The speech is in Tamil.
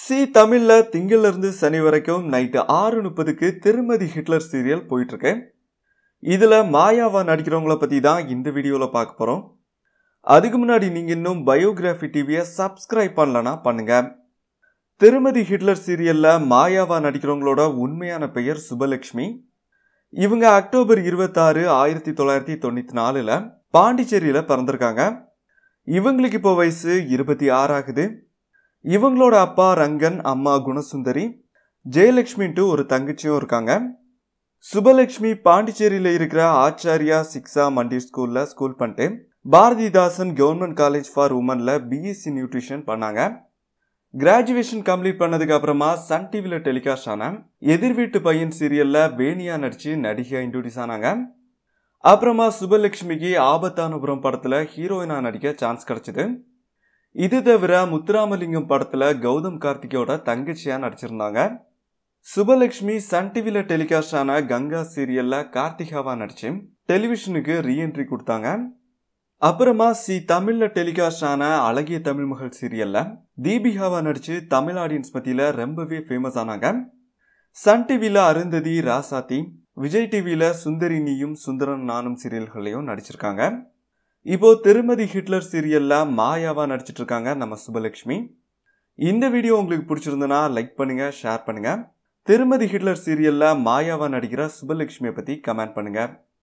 சி தமிழில் இருந்து சனி வரைக்கும் நைட்டு ஆறு முப்பதுக்கு திருமதி ஹிட்லர் சீரியல் போயிட்டுருக்கேன் இதில் மாயாவா நடிக்கிறவங்கள பற்றி தான் இந்த வீடியோவில் பார்க்க போகிறோம் அதுக்கு முன்னாடி நீங்கள் இன்னும் பயோகிராஃபி டிவியை சப்ஸ்கிரைப் பண்ணலன்னா பண்ணுங்கள் திருமதி ஹிட்லர் சீரியலில் மாயாவா நடிக்கிறவங்களோட உண்மையான பெயர் சுபலக்ஷ்மி இவங்க அக்டோபர் இருபத்தாறு ஆயிரத்தி தொள்ளாயிரத்தி தொண்ணூற்றி நாலில் பாண்டிச்சேரியில் பிறந்திருக்காங்க இவங்களுக்கு இப்போ வயசு இருபத்தி ஆறாகுது இவங்களோட அப்பா ரங்கன் அம்மா குணசுந்தரி ஜெயலக்ஷ்மின்ட்டு ஒரு தங்கச்சியும் இருக்காங்க சுபலக்ஷ்மி பாண்டிச்சேரியில் இருக்கிற ஆச்சாரியா சிக்ஸா மண்டி ஸ்கூலில் ஸ்கூல் பண்ணிட்டு பாரதிதாசன் கவர்மெண்ட் காலேஜ் ஃபார் உமனில் பிஎஸ்சி நியூட்ரிஷன் பண்ணாங்க கிராஜுவேஷன் கம்ப்ளீட் பண்ணதுக்கு அப்புறமா சன் டிவியில் டெலிகாஸ்ட் ஆனேன் எதிர் வீட்டு பையன் சீரியலில் வேணியா நடித்து நடிகை இன்ட்ரோடியூஸ் ஆனாங்க அப்புறமா சுபலக்ஷ்மிக்கு ஆபத்தானுபுரம் படத்தில் ஹீரோயினாக நடிக்க சான்ஸ் கிடச்சிது இது தவிர முத்துராமலிங்கம் படத்தில் கௌதம் கார்த்திகோட தங்கச்சியாக நடிச்சிருந்தாங்க சுபலக்ஷ்மி சன் டிவியில் டெலிகாஸ்ட் ஆன கங்கா சீரியலில் கார்த்திகாவாக நடிச்சு டெலிவிஷனுக்கு ரீஎன்ட்ரி கொடுத்தாங்க அப்புறமா சி தமிழில் டெலிகாஸ்ட் ஆன அழகிய தமிழ் மகள் சீரியலில் தீபிகாவாக நடித்து தமிழ் ஆடியன்ஸ் மத்தியில் ரொம்பவே ஃபேமஸ் ஆனாங்க சன் டிவியில் அருந்ததி ராசாத்தி விஜய் டிவியில் சுந்தரினியும் சுந்தரன் நானும் சீரியல்களையும் நடிச்சிருக்காங்க இப்போ திருமதி ஹிட்லர் சீரியல்ல மாயாவா நடிச்சிட்டு இருக்காங்க நம்ம சுபலட்சுமி இந்த வீடியோ உங்களுக்கு பிடிச்சிருந்தனா லைக் பண்ணுங்க ஷேர் பண்ணுங்க திருமதி ஹிட்லர் சீரியல்ல மாயாவா நடிக்கிற சுபலட்சுமியை பத்தி கமெண்ட் பண்ணுங்க